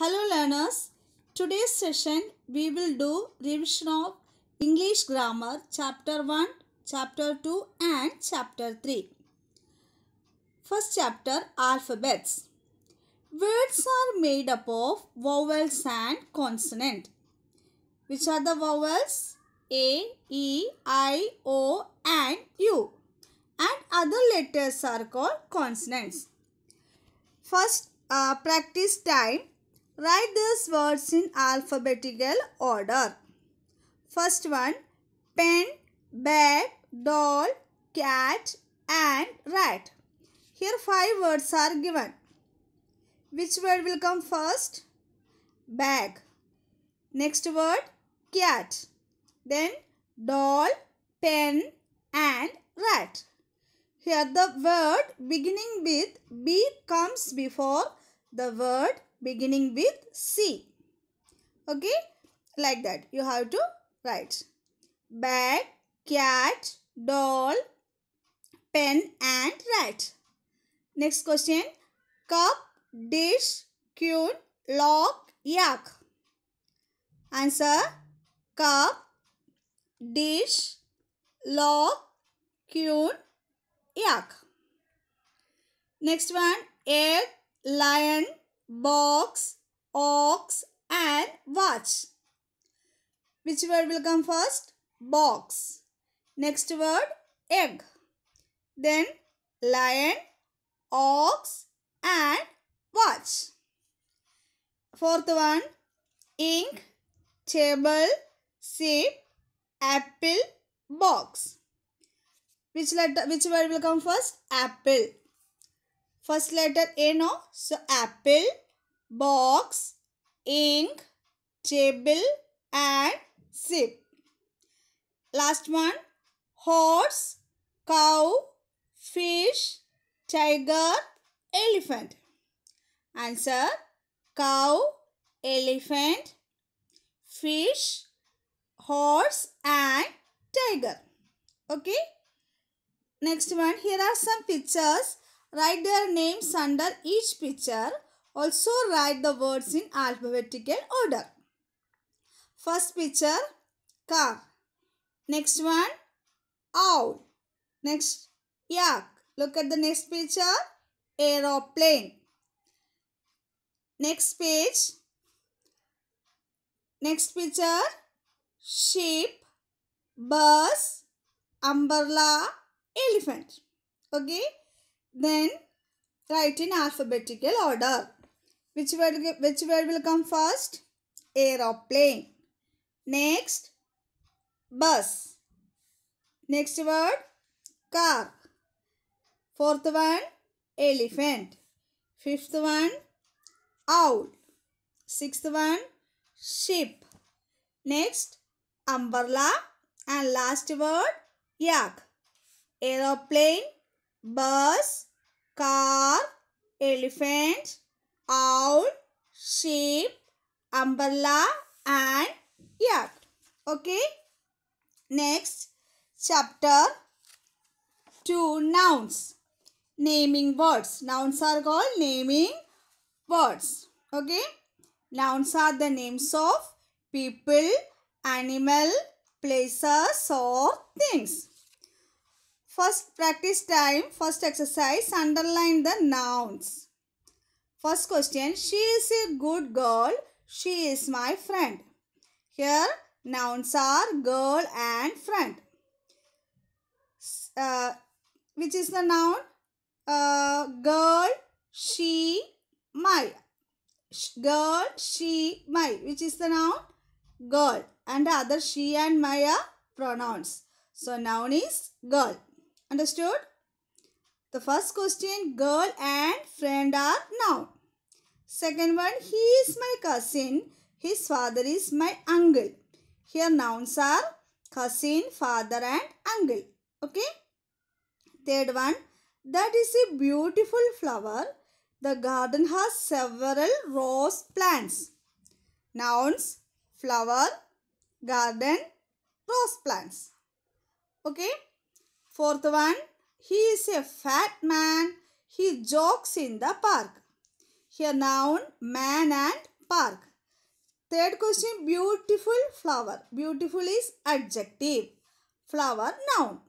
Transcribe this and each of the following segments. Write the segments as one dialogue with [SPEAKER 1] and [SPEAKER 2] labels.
[SPEAKER 1] Hello learners, today's session we will do revision of English grammar chapter 1, chapter 2 and chapter 3. First chapter alphabets. Words are made up of vowels and consonant. Which are the vowels? A, E, I, O and U. And other letters are called consonants. First uh, practice time Write these words in alphabetical order. First one, pen, bag, doll, cat and rat. Here five words are given. Which word will come first? Bag. Next word, cat. Then doll, pen and rat. Here the word beginning with B comes before the word beginning with C. Okay, like that you have to write. Bag, cat, doll, pen and rat. Next question. Cup, dish, cune, lock, yak. Answer. Cup, dish, lock, cune, yak. Next one. Egg, lion, box, ox and watch. Which word will come first? Box. Next word, egg. Then lion, ox and watch. Fourth one, ink, table, sip, apple, box. Which, letter, which word will come first? Apple. First letter A no. So apple, box, ink, table and sip. Last one. Horse, cow, fish, tiger, elephant. Answer. Cow, elephant, fish, horse and tiger. Okay. Next one. Here are some pictures Write their names under each picture. Also write the words in alphabetical order. First picture, car. Next one, owl. Next, yak. Look at the next picture, aeroplane. Next page, next picture, sheep, bus, umbrella, elephant. Okay. Then write in alphabetical order. Which word, which word will come first? Aeroplane. Next, bus. Next word, car. Fourth one, elephant. Fifth one, owl. Sixth one, ship. Next, umbrella. And last word, yak. Aeroplane, bus, car, elephant, owl, sheep, umbrella and yak. Okay. Next chapter 2 nouns. Naming words. Nouns are called naming words. Okay. Nouns are the names of people, animal, places or things. First practice time, first exercise, underline the nouns. First question, she is a good girl, she is my friend. Here, nouns are girl and friend. Uh, which is the noun? Uh, girl, she, my. Girl, she, my. Which is the noun? Girl. And the other she and my are pronouns. So, noun is girl. Understood? The first question, girl and friend are now. Second one, he is my cousin. His father is my uncle. Here nouns are cousin, father and uncle. Okay. Third one, that is a beautiful flower. The garden has several rose plants. Nouns, flower, garden, rose plants. Okay. Fourth one, he is a fat man. He jogs in the park. Here noun, man and park. Third question, beautiful flower. Beautiful is adjective. Flower, noun.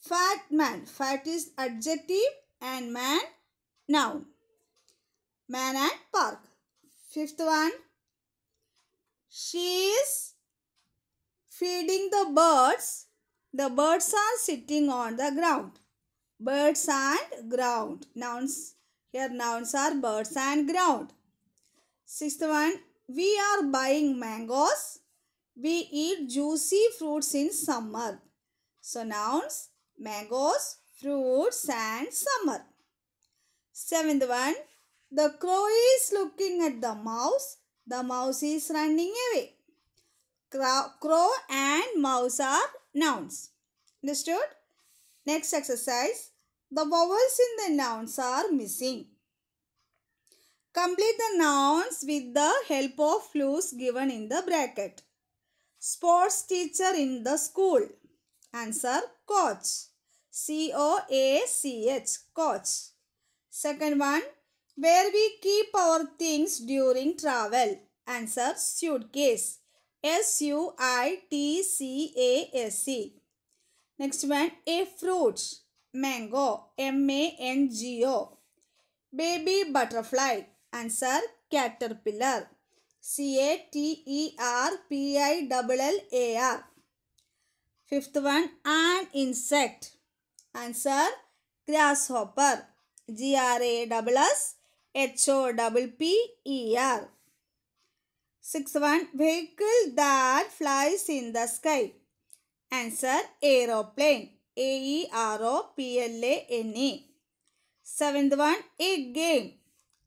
[SPEAKER 1] Fat man, fat is adjective and man, noun. Man and park. Fifth one, she is feeding the birds the birds are sitting on the ground. Birds and ground. Nouns. Here nouns are birds and ground. Sixth one. We are buying mangoes. We eat juicy fruits in summer. So nouns. Mangoes, fruits and summer. Seventh one. The crow is looking at the mouse. The mouse is running away. Crow and mouse are nouns. Understood? Next exercise. The vowels in the nouns are missing. Complete the nouns with the help of clues given in the bracket. Sports teacher in the school. Answer coach. C-O-A-C-H. Coach. Second one. Where we keep our things during travel. Answer suitcase. S U I T C A S E. Next one, a fruit, mango, M A N G O. Baby butterfly, answer caterpillar, C A T E R P I L L A R. Fifth one, an insect, answer grasshopper, G R A S S H O P P E R. Sixth one, vehicle that flies in the sky. Answer, aeroplane. A-E-R-O-P-L-A-N-E. Seventh one, a game.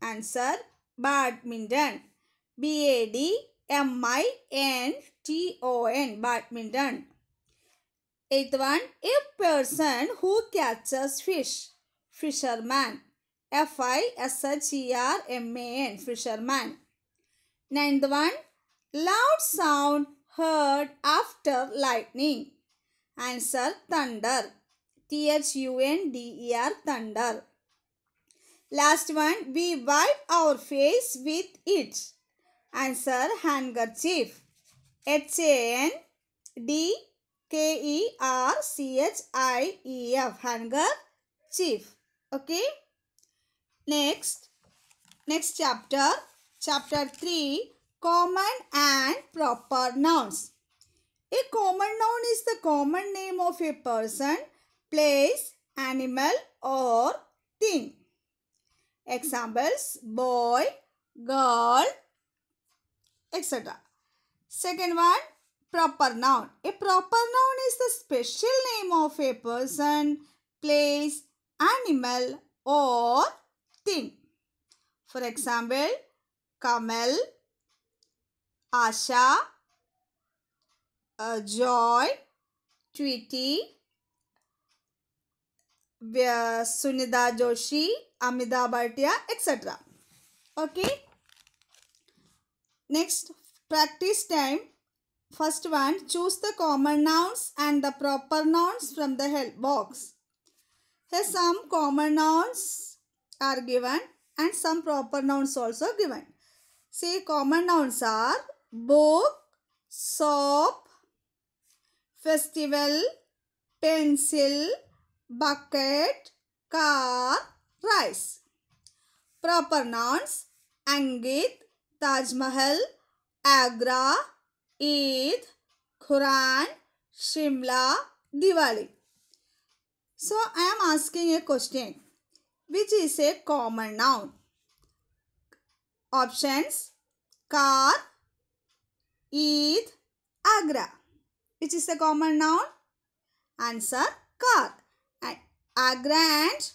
[SPEAKER 1] Answer, badminton. B-A-D-M-I-N-T-O-N, badminton. Eighth one, a person who catches fish. Fisherman. F-I-S-H-E-R-M-A-N, fisherman. Ninth one, loud sound heard after lightning. Answer thunder. T-H-U-N-D-E-R, thunder. Last one, we wipe our face with it. Answer handkerchief. H-A-N-D-K-E-R-C-H-I-E-F, handkerchief. Okay. Next, next chapter, Chapter 3 Common and Proper Nouns A common noun is the common name of a person, place, animal or thing. Examples boy, girl, etc. Second one proper noun. A proper noun is the special name of a person, place, animal or thing. For example, Kamal, Asha, uh, Joy, Tweety, uh, Sunida Joshi, Amida Bhartia, etc. Okay. Next, practice time. First one, choose the common nouns and the proper nouns from the help box. Here some common nouns are given and some proper nouns also given. से common nouns are book soap festival pencil bucket car rice proper nouns अंगित Taj Mahal Agra Eid Quran Shimla Diwali so I am asking a question which is a common noun Options car, Eid, Agra. Which is the common noun? Answer car. And Agra and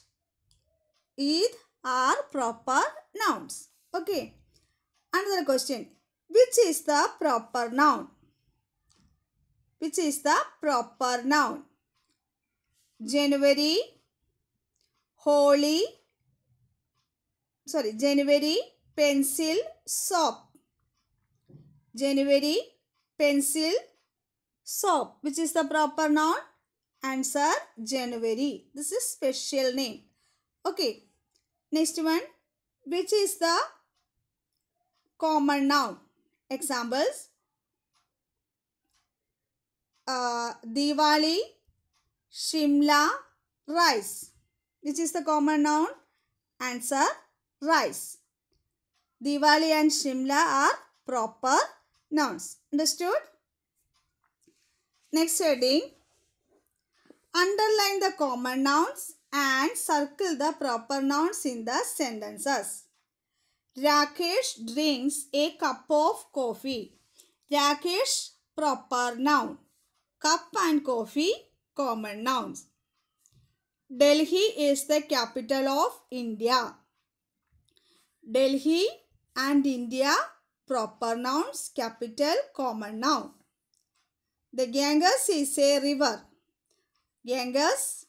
[SPEAKER 1] Eid are proper nouns. Okay. Another question. Which is the proper noun? Which is the proper noun? January, Holi, sorry, January, pencil shop January pencil shop which is the proper noun answer January this is special name okay next one which is the common noun examples uh, Diwali Shimla rice which is the common noun answer rice Diwali and Shimla are proper nouns. Understood? Next heading. Underline the common nouns and circle the proper nouns in the sentences. Rakesh drinks a cup of coffee. Rakesh proper noun. Cup and coffee common nouns. Delhi is the capital of India. Delhi and India proper nouns, capital, common noun. The Ganges is a river. Ganges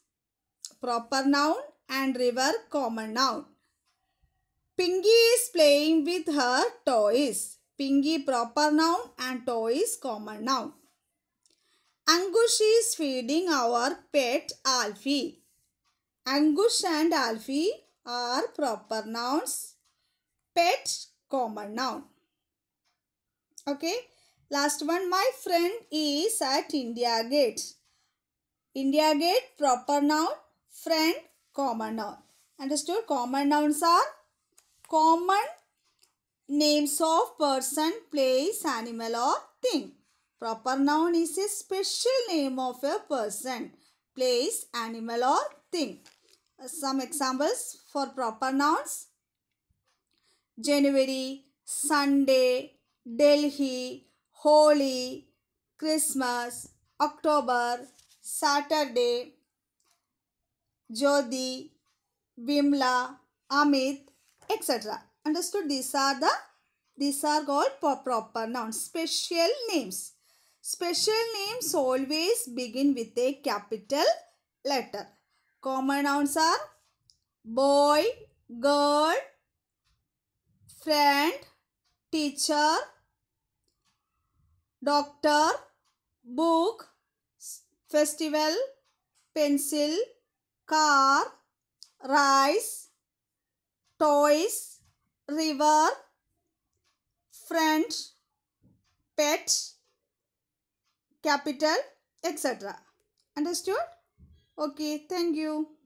[SPEAKER 1] proper noun and river common noun. Pinky is playing with her toys. Pinky proper noun and toys common noun. Angush is feeding our pet Alfie. Angush and Alfie are proper nouns. Pet common noun. Okay. Last one, my friend is at India Gate. India Gate, proper noun, friend, common noun. Understood? Common nouns are common names of person, place, animal or thing. Proper noun is a special name of a person, place, animal or thing. Some examples for proper nouns. January, Sunday, Delhi, Holi, Christmas, October, Saturday, Jodi, Bimla, Amit, etc. Understood? These are the these are called proper nouns. Special names. Special names always begin with a capital letter. Common nouns are boy, girl, friend, teacher, doctor, book, festival, pencil, car, rice, toys, river, friend, pet, capital, etc. Understood? Okay, thank you.